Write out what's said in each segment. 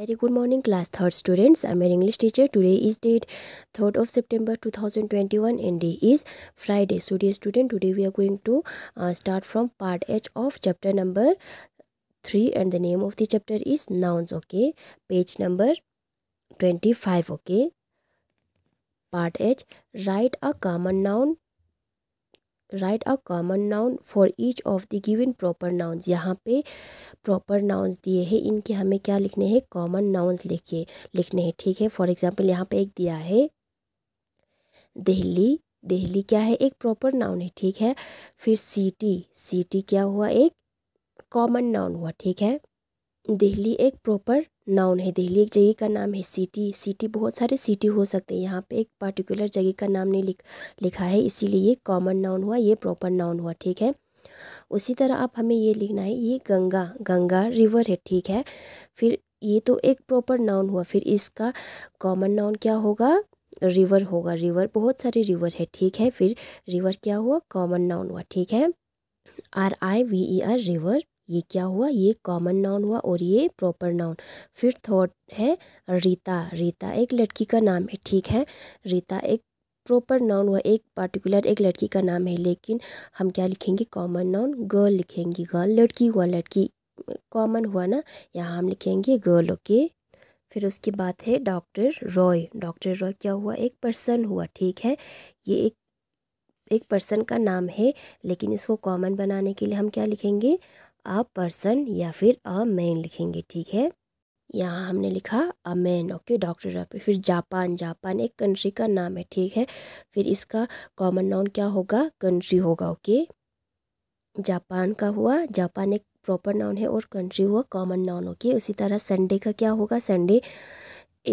Very good morning class 3rd students. I'm your English teacher. Today is date 3rd of September 2021 and day is Friday. So dear student, today we are going to uh, start from part H of chapter number 3 and the name of the chapter is nouns. Okay. Page number 25. Okay. Part H. Write a common noun write a common noun for each of the given proper nouns यहाँ पे proper nouns दिए हैं इनके हमें क्या लिखने हैं common nouns लिखे लिखने हैं ठीक है फॉर एग्ज़ाम्पल यहाँ पे एक दिया है दिल्ली दिल्ली क्या है एक प्रॉपर नाउन है ठीक है फिर सिटी सिटी क्या हुआ एक कॉमन नाउन हुआ ठीक है दिल्ली एक प्रॉपर नाउन है दिल्ली एक जगह का नाम है सिटी सिटी बहुत सारे सिटी हो सकते हैं यहाँ पे एक पार्टिकुलर जगह का नाम नहीं लिख लिखा है इसीलिए ये कॉमन नाउन हुआ ये प्रॉपर नाउन हुआ ठीक है उसी तरह आप हमें ये लिखना है ये गंगा गंगा रिवर है ठीक है फिर ये तो एक प्रॉपर नाउन हुआ फिर इसका कॉमन नाउन क्या होगा रिवर होगा रिवर बहुत सारे रिवर है ठीक है फिर रिवर क्या हुआ कॉमन नाउन हुआ ठीक है R I V E R river ये क्या हुआ ये कॉमन नाउन हुआ और ये प्रॉपर नाउन फिर थॉट है रीता रीता एक लड़की का नाम है ठीक है रीता एक प्रॉपर नाउन हुआ एक पार्टिकुलर एक लड़की का नाम है लेकिन हम क्या लिखेंगे कॉमन नाउन गर्ल लिखेंगे गर्ल लड़की हुआ लड़की कॉमन हुआ ना यहाँ हम लिखेंगे गर्ल ओके फिर उसके बाद है डॉक्टर रॉय डॉक्टर रॉय क्या हुआ एक पर्सन हुआ ठीक है ये एक एक पर्सन का नाम है लेकिन इसको कॉमन बनाने के लिए हम क्या लिखेंगे अ पर्सन या फिर अ मैन लिखेंगे ठीक है यहाँ हमने लिखा a man okay doctor Rafi फिर जापान जापान एक कंट्री का नाम है ठीक है फिर इसका कॉमन नाउन क्या होगा कंट्री होगा ओके जापान का हुआ जापान एक प्रॉपर नाउन है और कंट्री हुआ कॉमन नाउन ओके उसी तरह संडे का क्या होगा संडे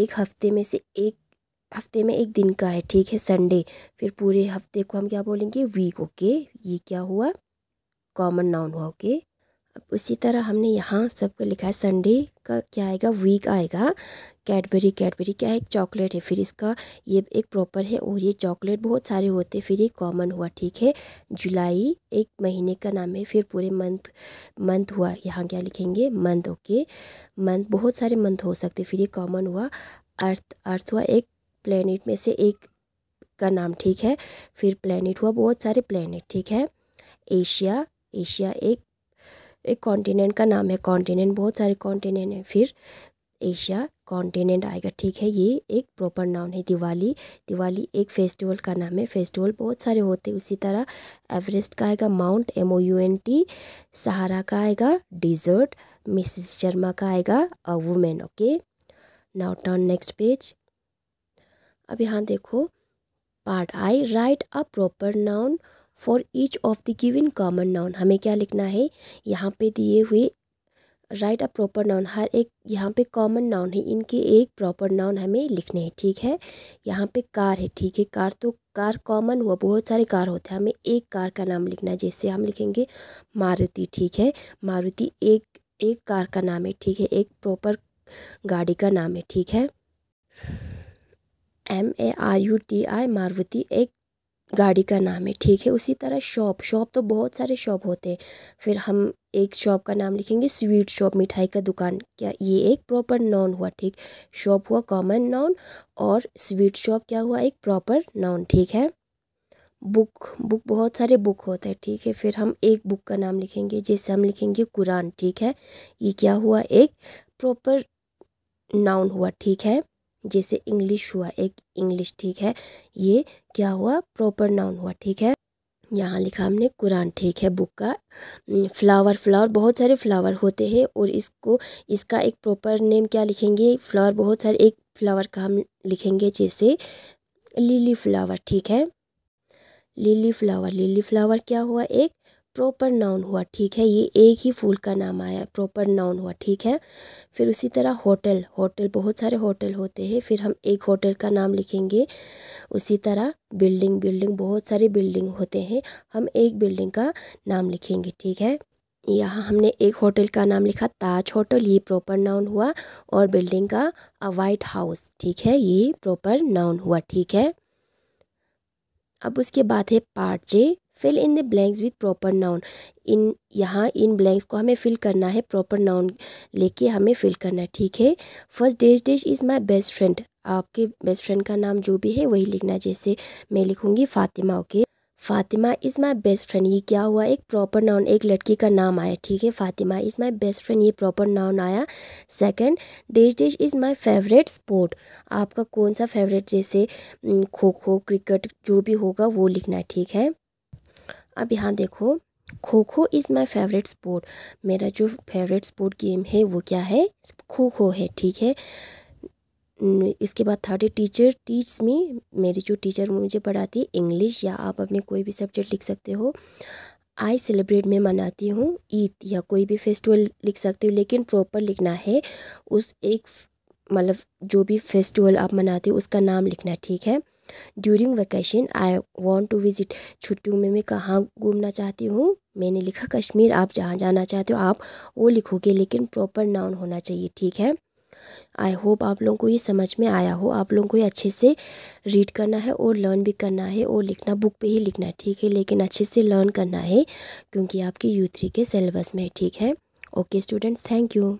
एक हफ्ते में से एक हफ्ते में एक दिन का है ठीक है संडे फिर पूरे हफ्ते को हम क्या बोलेंगे वीक ओके ये क्या हुआ कॉमन नाउन हुआ ओके अब उसी तरह हमने यहाँ सबको लिखा है संडे का क्या आएगा वीक आएगा कैडबरी कैडबरी क्या है एक चॉकलेट है फिर इसका ये एक प्रॉपर है और ये चॉकलेट बहुत सारे होते फिर ये कॉमन हुआ ठीक है जुलाई एक महीने का नाम है फिर पूरे मंथ मंथ हुआ यहाँ क्या लिखेंगे मंथ ओके मंथ बहुत सारे मंथ हो सकते फिर ये कॉमन हुआ अर्थ अर्थ हुआ एक प्लानट में से एक का नाम ठीक है फिर प्लानट हुआ बहुत सारे प्लानट ठीक है एशिया एशिया एक एक कॉन्टिनेंट का नाम है कॉन्टिनेंट बहुत सारे कॉन्टिनेंट हैं फिर एशिया कॉन्टिनेंट आएगा ठीक है ये एक प्रॉपर नाउन है दिवाली दिवाली एक फेस्टिवल का नाम है फेस्टिवल बहुत सारे होते हैं उसी तरह एवरेस्ट का आएगा mount M O U N T Sahara का आएगा डिजर्ट मिसिस शर्मा का आएगा a woman okay now turn next page अब यहाँ देखो part I write a proper noun for each of the given common noun हमें क्या लिखना है यहाँ पे दिए हुए राइट अ प्रॉपर नाउन हर एक यहाँ पे कॉमन नाउन है इनके एक प्रॉपर नाउन हमें लिखने हैं ठीक है यहाँ पे कार है ठीक है कार तो कार कॉमन हुआ बहुत सारे कार होते हैं हमें एक कार का नाम लिखना है जैसे हम लिखेंगे मारुति ठीक है मारुति एक एक कार का नाम है ठीक है एक प्रॉपर गाड़ी का नाम है ठीक है M A R U T I Maruti एक गाड़ी का नाम है ठीक है उसी तरह शॉप शॉप तो बहुत सारे शॉप होते हैं फिर हम एक शॉप का नाम लिखेंगे स्वीट शॉप मिठाई का दुकान क्या ये एक प्रॉपर नाउन हुआ ठीक शॉप हुआ कॉमन नाउन और स्वीट शॉप क्या हुआ एक प्रॉपर नाउन ठीक है बुक बुक बहुत सारे बुक होते हैं ठीक है फिर हम एक बुक का नाम लिखेंगे जैसे हम लिखेंगे कुरान ठीक है ये क्या हुआ एक प्रॉपर नाउन हुआ ठीक है जैसे इंग्लिश हुआ एक इंग्लिश ठीक है ये क्या हुआ प्रॉपर नाउन हुआ ठीक है यहाँ लिखा हमने कुरान ठीक है बुक का फ्लावर हम्म, फ्लावर बहुत सारे फ्लावर होते हैं और इसको इसका एक प्रॉपर नेम क्या लिखेंगे फ्लावर बहुत सारे एक फ्लावर का हम लिखेंगे जैसे लिली फ्लावर ठीक है लिली फ्लावर लिली फ्लावर क्या हुआ एक प्रॉपर नाउन हुआ ठीक है ये एक ही फूल का नाम आया प्रॉपर नाउन हुआ ठीक है फिर उसी तरह होटल होटल बहुत सारे होटल होते हैं फिर हम एक होटल का नाम लिखेंगे उसी तरह बिल्डिंग बिल्डिंग बहुत सारे बिल्डिंग होते हैं हम एक बिल्डिंग का नाम लिखेंगे ठीक है यहाँ हमने एक होटल का नाम लिखा ताज होटल ये प्रॉपर नाउन हुआ और बिल्डिंग का अ वाइट हाउस ठीक है ये प्रॉपर नाउन हुआ ठीक है अब उसके बाद है part J fill in the blanks with proper noun in यहाँ इन ब्लैंक्स को हमें फिल करना है प्रॉपर नाउन लेके हमें फिल करना है ठीक है first days days is my best friend आपके बेस्ट फ्रेंड का नाम जो भी है वही लिखना जैसे मैं लिखूँगी Fatima okay okay? Fatima is my best friend ये क्या हुआ एक प्रॉपर नाउन एक लड़की का नाम आया ठीक है Fatima is my best friend ये प्रॉपर नाउन आया second days days is my favourite sport आपका कौन सा फेवरेट जैसे खो खो क्रिकेट जो भी होगा वो लिखना ठीक है अब यहाँ देखो खो खो इज़ माई फेवरेट स्पोर्ट मेरा जो फेवरेट स्पोर्ट गेम है वो क्या है खो खो है ठीक है इसके बाद थर्ड टीचर टीच मी मेरी जो टीचर मुझे पढ़ाती है इंग्लिश या आप अपने कोई भी सब्जेक्ट लिख सकते हो आई सेलिब्रेट में मनाती हूँ ईद या कोई भी फेस्टिवल लिख सकते हो लेकिन प्रॉपर लिखना है उस एक मतलब जो भी फेस्टिवल आप मनाते हो उसका नाम लिखना ठीक है during vacation I want to visit छुट्टियों में मैं कहाँ घूमना चाहती हूँ मैंने लिखा कश्मीर आप जहाँ जाना चाहते हो आप वो लिखोगे लेकिन प्रॉपर नाउन होना चाहिए ठीक है आई होप आप लोगों को ये समझ में आया हो आप लोगों को ये अच्छे से रीड करना है और लर्न भी करना है और लिखना बुक पे ही लिखना है ठीक है लेकिन अच्छे से लर्न करना है क्योंकि आपके यू थ्री के सिलेबस में ठीक है ओके स्टूडेंट्स थैंक यू